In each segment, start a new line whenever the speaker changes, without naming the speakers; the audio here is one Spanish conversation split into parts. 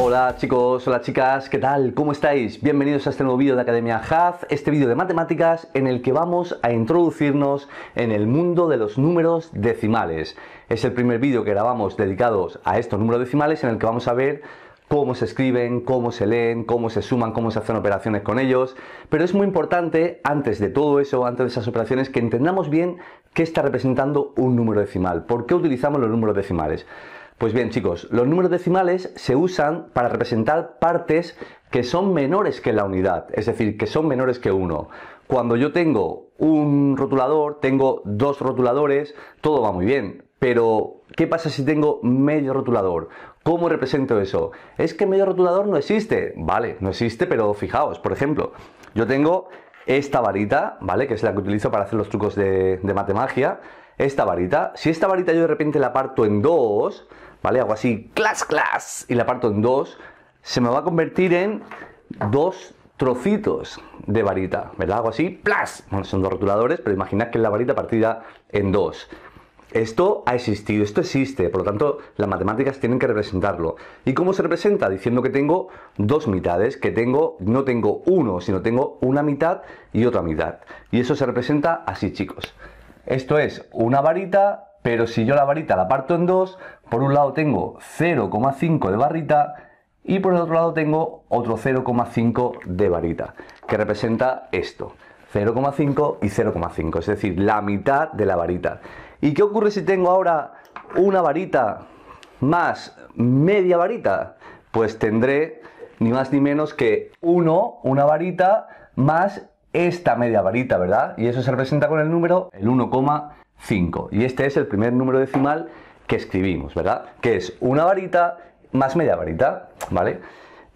Hola chicos, hola chicas, ¿qué tal? ¿Cómo estáis? Bienvenidos a este nuevo vídeo de Academia Haz, este vídeo de matemáticas en el que vamos a introducirnos en el mundo de los números decimales. Es el primer vídeo que grabamos dedicados a estos números decimales en el que vamos a ver cómo se escriben, cómo se leen, cómo se suman, cómo se hacen operaciones con ellos. Pero es muy importante, antes de todo eso, antes de esas operaciones, que entendamos bien qué está representando un número decimal, por qué utilizamos los números decimales. Pues bien chicos, los números decimales se usan para representar partes que son menores que la unidad, es decir, que son menores que uno. Cuando yo tengo un rotulador, tengo dos rotuladores, todo va muy bien, pero ¿qué pasa si tengo medio rotulador? ¿Cómo represento eso? Es que medio rotulador no existe, vale, no existe, pero fijaos, por ejemplo, yo tengo esta varita, ¿vale? Que es la que utilizo para hacer los trucos de, de matemagia, esta varita, si esta varita yo de repente la parto en dos, ¿vale? Hago así, clas, clas, y la parto en dos, se me va a convertir en dos trocitos de varita, ¿verdad? Hago así, plas, bueno, son dos rotuladores, pero imaginad que es la varita partida en dos. Esto ha existido, esto existe, por lo tanto las matemáticas tienen que representarlo. ¿Y cómo se representa? Diciendo que tengo dos mitades, que tengo, no tengo uno, sino tengo una mitad y otra mitad. Y eso se representa así, chicos. Esto es una varita pero si yo la varita la parto en dos, por un lado tengo 0,5 de barrita y por el otro lado tengo otro 0,5 de varita, que representa esto, 0,5 y 0,5, es decir, la mitad de la varita. ¿Y qué ocurre si tengo ahora una varita más media varita? Pues tendré ni más ni menos que 1, una varita, más esta media varita, ¿verdad? Y eso se representa con el número el 1,5. 5. Y este es el primer número decimal que escribimos, ¿verdad? Que es una varita más media varita, ¿vale?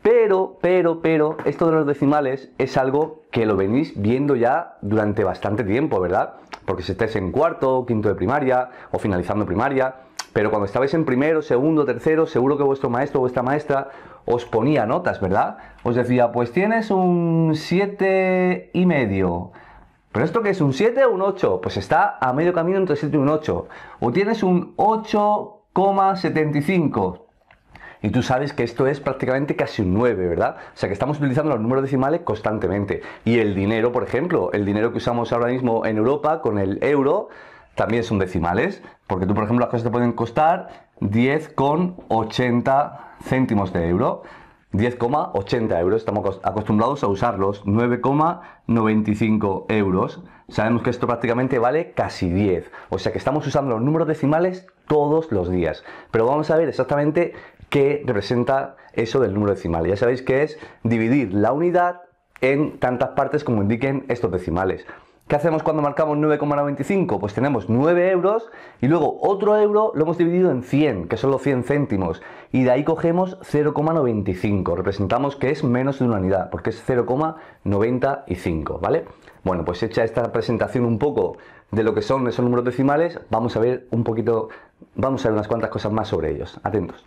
Pero, pero, pero, esto de los decimales es algo que lo venís viendo ya durante bastante tiempo, ¿verdad? Porque si estáis en cuarto, quinto de primaria o finalizando primaria, pero cuando estabais en primero, segundo, tercero, seguro que vuestro maestro o vuestra maestra os ponía notas, ¿verdad? Os decía, pues tienes un siete y medio, ¿Pero esto qué es? ¿Un 7 o un 8? Pues está a medio camino entre 7 y un 8. O tienes un 8,75. Y tú sabes que esto es prácticamente casi un 9, ¿verdad? O sea que estamos utilizando los números decimales constantemente. Y el dinero, por ejemplo, el dinero que usamos ahora mismo en Europa con el euro, también son decimales. Porque tú, por ejemplo, las cosas te pueden costar 10,80 céntimos de euro. 10,80 euros. Estamos acostumbrados a usarlos. 9,95 euros. Sabemos que esto prácticamente vale casi 10. O sea que estamos usando los números decimales todos los días. Pero vamos a ver exactamente qué representa eso del número decimal. Ya sabéis que es dividir la unidad en tantas partes como indiquen estos decimales. ¿Qué hacemos cuando marcamos 9,95? Pues tenemos 9 euros y luego otro euro lo hemos dividido en 100, que son los 100 céntimos. Y de ahí cogemos 0,95. Representamos que es menos de una unidad, porque es 0,95, ¿vale? Bueno, pues hecha esta presentación un poco de lo que son esos números decimales, vamos a ver un poquito, vamos a ver unas cuantas cosas más sobre ellos. Atentos.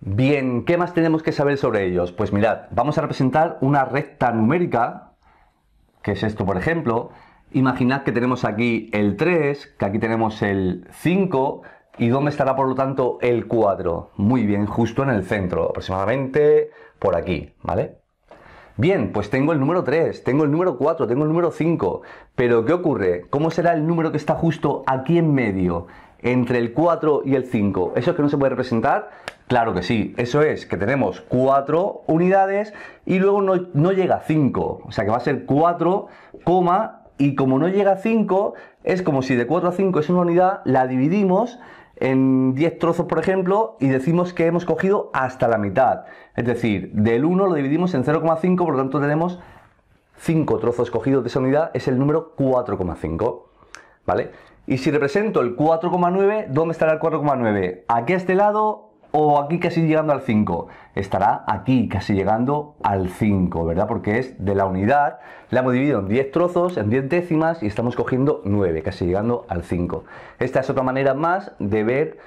Bien, ¿qué más tenemos que saber sobre ellos? Pues mirad, vamos a representar una recta numérica, que es esto por ejemplo, Imaginad que tenemos aquí el 3, que aquí tenemos el 5 y dónde estará por lo tanto el 4. Muy bien, justo en el centro, aproximadamente por aquí, ¿vale? Bien, pues tengo el número 3, tengo el número 4, tengo el número 5, pero ¿qué ocurre? ¿Cómo será el número que está justo aquí en medio? Entre el 4 y el 5. ¿Eso es que no se puede representar? Claro que sí. Eso es que tenemos 4 unidades y luego no, llega 5. O sea que va a ser 4, y como no llega a 5, es como si de 4 a 5 es una unidad, la dividimos en 10 trozos, por ejemplo, y decimos que hemos cogido hasta la mitad. Es decir, del 1 lo dividimos en 0,5, por lo tanto tenemos 5 trozos cogidos de esa unidad, es el número 4,5. ¿Vale? Y si represento el 4,9, ¿dónde estará el 4,9? Aquí a este lado o aquí casi llegando al 5. Estará aquí casi llegando al 5, ¿verdad? Porque es de la unidad, la hemos dividido en 10 trozos, en 10 décimas y estamos cogiendo 9, casi llegando al 5. Esta es otra manera más de ver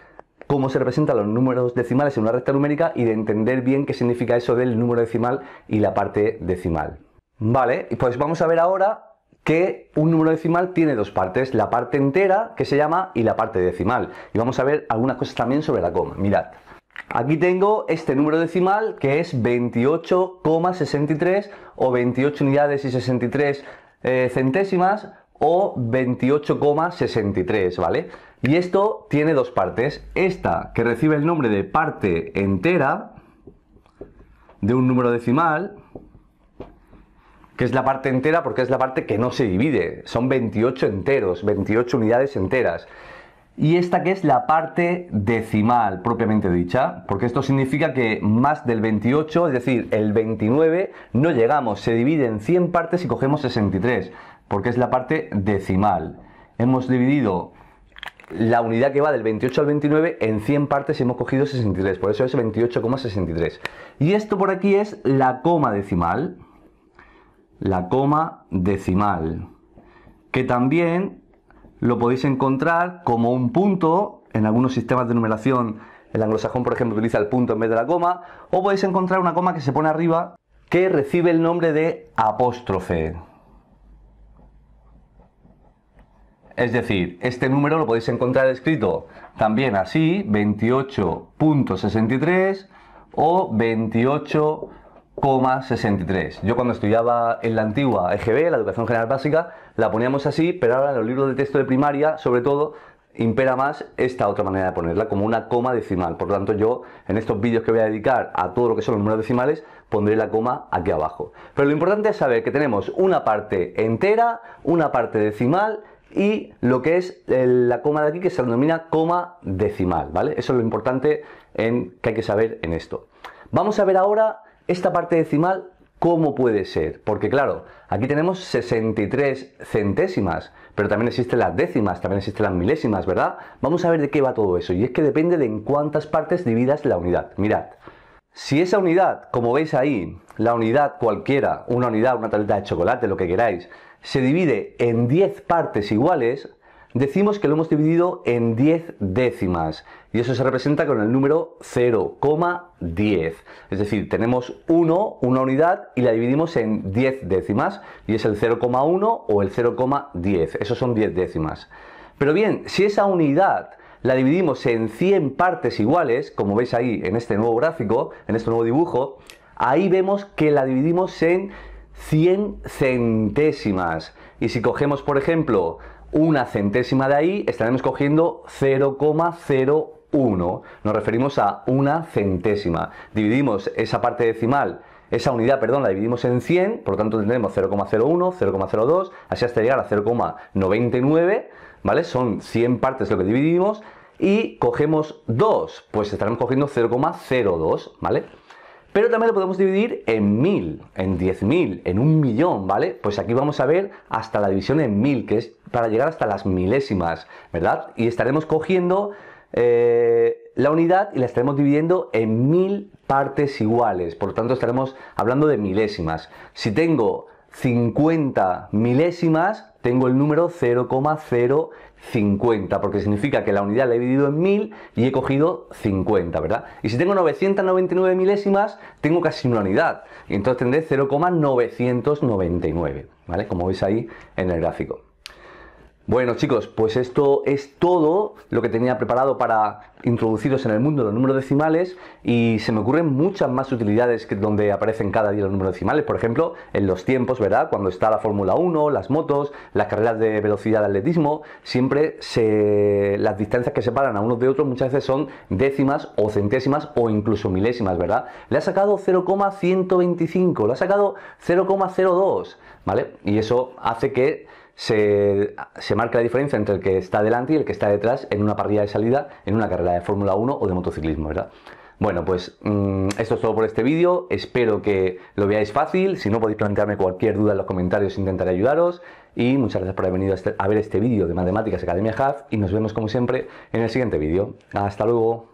cómo se representan los números decimales en una recta numérica y de entender bien qué significa eso del número decimal y la parte decimal. Vale, pues vamos a ver ahora que un número decimal tiene dos partes, la parte entera que se llama y la parte decimal. Y vamos a ver algunas cosas también sobre la coma. Mirad. Aquí tengo este número decimal que es 28,63 o 28 unidades y 63 eh, centésimas o 28,63, ¿vale? Y esto tiene dos partes. Esta que recibe el nombre de parte entera de un número decimal, que es la parte entera porque es la parte que no se divide. Son 28 enteros, 28 unidades enteras y esta que es la parte decimal propiamente dicha, porque esto significa que más del 28, es decir, el 29, no llegamos, se divide en 100 partes y cogemos 63, porque es la parte decimal. Hemos dividido la unidad que va del 28 al 29 en 100 partes y hemos cogido 63, por eso es 28,63. Y esto por aquí es la coma decimal, la coma decimal, que también lo podéis encontrar como un punto en algunos sistemas de numeración. El anglosajón, por ejemplo, utiliza el punto en vez de la coma. O podéis encontrar una coma que se pone arriba que recibe el nombre de apóstrofe. Es decir, este número lo podéis encontrar escrito también así, 28.63 o 28. 63. Yo cuando estudiaba en la antigua EGB, la Educación General Básica, la poníamos así, pero ahora en los libros de texto de primaria, sobre todo, impera más esta otra manera de ponerla, como una coma decimal. Por lo tanto, yo en estos vídeos que voy a dedicar a todo lo que son los números decimales, pondré la coma aquí abajo. Pero lo importante es saber que tenemos una parte entera, una parte decimal y lo que es la coma de aquí que se denomina coma decimal, ¿vale? Eso es lo importante que hay que saber en esto. Vamos a ver ahora esta parte decimal, ¿cómo puede ser? Porque claro, aquí tenemos 63 centésimas, pero también existen las décimas, también existen las milésimas, ¿verdad? Vamos a ver de qué va todo eso, y es que depende de en cuántas partes dividas la unidad. Mirad, si esa unidad, como veis ahí, la unidad cualquiera, una unidad, una tableta de chocolate, lo que queráis, se divide en 10 partes iguales, Decimos que lo hemos dividido en 10 décimas y eso se representa con el número 0,10. Es decir, tenemos 1, una unidad, y la dividimos en 10 décimas y es el 0,1 o el 0,10. Esos son 10 décimas. Pero bien, si esa unidad la dividimos en 100 partes iguales, como veis ahí en este nuevo gráfico, en este nuevo dibujo, ahí vemos que la dividimos en 100 centésimas. Y si cogemos, por ejemplo, una centésima de ahí estaremos cogiendo 0,01. Nos referimos a una centésima. Dividimos esa parte decimal esa unidad, perdón, la dividimos en 100, por lo tanto tendremos 0,01, 0,02, así hasta llegar a 0,99, ¿vale? Son 100 partes lo que dividimos y cogemos 2, pues estaremos cogiendo 0,02, ¿vale? Pero también lo podemos dividir en mil, en diez mil, en un millón, ¿vale? Pues aquí vamos a ver hasta la división en mil, que es para llegar hasta las milésimas, ¿verdad? Y estaremos cogiendo eh, la unidad y la estaremos dividiendo en mil partes iguales. Por lo tanto, estaremos hablando de milésimas. Si tengo 50 milésimas, tengo el número 0,050, porque significa que la unidad la he dividido en 1000 y he cogido 50, ¿verdad? Y si tengo 999 milésimas, tengo casi una unidad, y entonces tendré 0,999, ¿vale? Como veis ahí en el gráfico. Bueno chicos, pues esto es todo lo que tenía preparado para introduciros en el mundo de los números decimales y se me ocurren muchas más utilidades que donde aparecen cada día los números decimales, por ejemplo, en los tiempos, ¿verdad? Cuando está la Fórmula 1, las motos, las carreras de velocidad de atletismo, siempre se... las distancias que separan a unos de otros muchas veces son décimas o centésimas o incluso milésimas, ¿verdad? Le ha sacado 0,125, le ha sacado 0,02, ¿vale? Y eso hace que se, marca la diferencia entre el que está delante y el que está detrás en una parrilla de salida, en una carrera de Fórmula 1 o de motociclismo, ¿verdad? Bueno, pues mm, esto es todo por este vídeo, espero que lo veáis fácil, si no podéis plantearme cualquier duda en los comentarios intentaré ayudaros y muchas gracias por haber venido a, este, ver este vídeo de Matemáticas Academia Hub y nos vemos como siempre en el siguiente vídeo. Hasta luego.